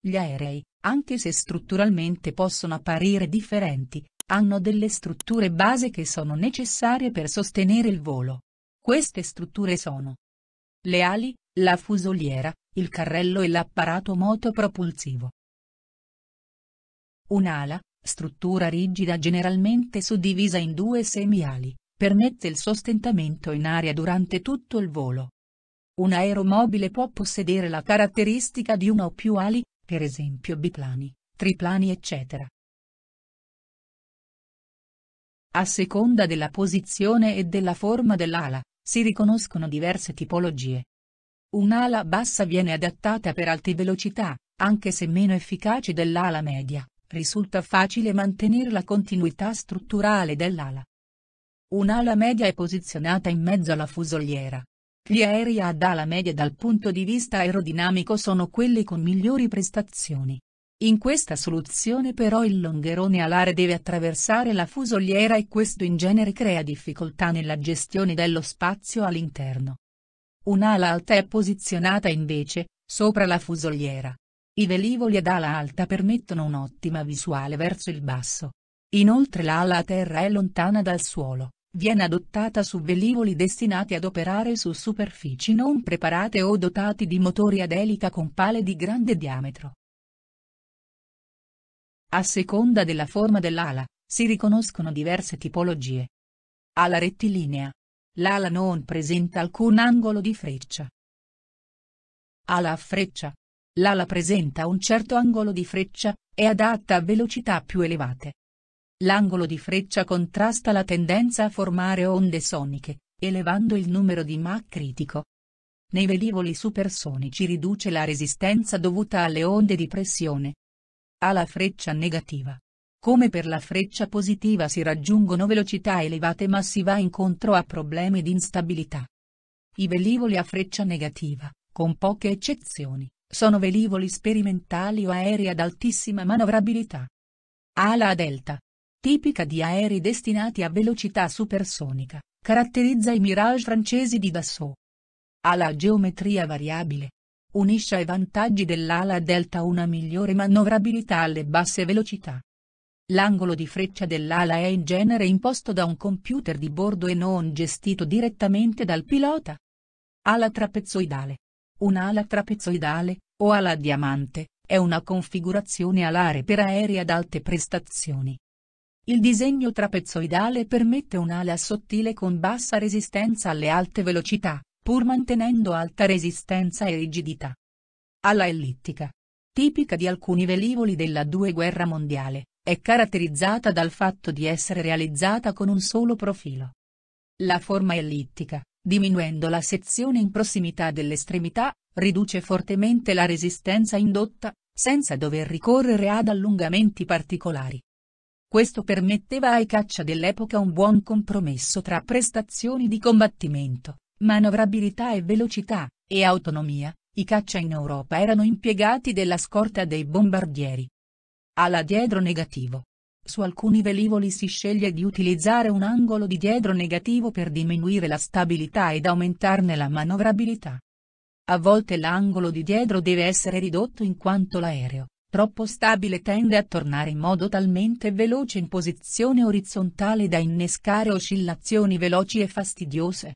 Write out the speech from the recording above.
Gli aerei, anche se strutturalmente possono apparire differenti, hanno delle strutture base che sono necessarie per sostenere il volo. Queste strutture sono le ali, la fusoliera, il carrello e l'apparato motopropulsivo. Un'ala, struttura rigida generalmente suddivisa in due semiali, permette il sostentamento in aria durante tutto il volo. Un aeromobile può possedere la caratteristica di una o più ali, per esempio biplani, triplani eccetera. A seconda della posizione e della forma dell'ala, si riconoscono diverse tipologie. Un'ala bassa viene adattata per alte velocità, anche se meno efficace dell'ala media, risulta facile mantenere la continuità strutturale dell'ala. Un'ala media è posizionata in mezzo alla fusoliera, gli aerei ad ala media dal punto di vista aerodinamico sono quelli con migliori prestazioni. In questa soluzione però il longherone alare deve attraversare la fusoliera e questo in genere crea difficoltà nella gestione dello spazio all'interno. Un'ala alta è posizionata invece, sopra la fusoliera. I velivoli ad ala alta permettono un'ottima visuale verso il basso. Inoltre l'ala a terra è lontana dal suolo. Viene adottata su velivoli destinati ad operare su superfici non preparate o dotati di motori ad elica con pale di grande diametro. A seconda della forma dell'ala, si riconoscono diverse tipologie. Ala rettilinea. L'ala non presenta alcun angolo di freccia. Ala a freccia. L'ala presenta un certo angolo di freccia, è adatta a velocità più elevate, L'angolo di freccia contrasta la tendenza a formare onde soniche, elevando il numero di Mach critico. Nei velivoli supersonici riduce la resistenza dovuta alle onde di pressione. Ha freccia negativa. Come per la freccia positiva si raggiungono velocità elevate ma si va incontro a problemi di instabilità. I velivoli a freccia negativa, con poche eccezioni, sono velivoli sperimentali o aerei ad altissima manovrabilità. Ala a delta, tipica di aerei destinati a velocità supersonica, caratterizza i Mirage francesi di Dassault. Ala a geometria variabile. Unisce ai vantaggi dell'ala delta una migliore manovrabilità alle basse velocità. L'angolo di freccia dell'ala è in genere imposto da un computer di bordo e non gestito direttamente dal pilota. Ala trapezoidale. Un'ala trapezoidale, o ala diamante, è una configurazione alare per aerei ad alte prestazioni, il disegno trapezoidale permette un'ala sottile con bassa resistenza alle alte velocità, pur mantenendo alta resistenza e rigidità. Ala ellittica. Tipica di alcuni velivoli della Due guerra mondiale, è caratterizzata dal fatto di essere realizzata con un solo profilo. La forma ellittica, diminuendo la sezione in prossimità dell'estremità, riduce fortemente la resistenza indotta, senza dover ricorrere ad allungamenti particolari. Questo permetteva ai caccia dell'epoca un buon compromesso tra prestazioni di combattimento, manovrabilità e velocità, e autonomia, i caccia in Europa erano impiegati della scorta dei bombardieri. Alla dietro negativo. Su alcuni velivoli si sceglie di utilizzare un angolo di dietro negativo per diminuire la stabilità ed aumentarne la manovrabilità. A volte l'angolo di dietro deve essere ridotto in quanto l'aereo, Troppo stabile tende a tornare in modo talmente veloce in posizione orizzontale da innescare oscillazioni veloci e fastidiose.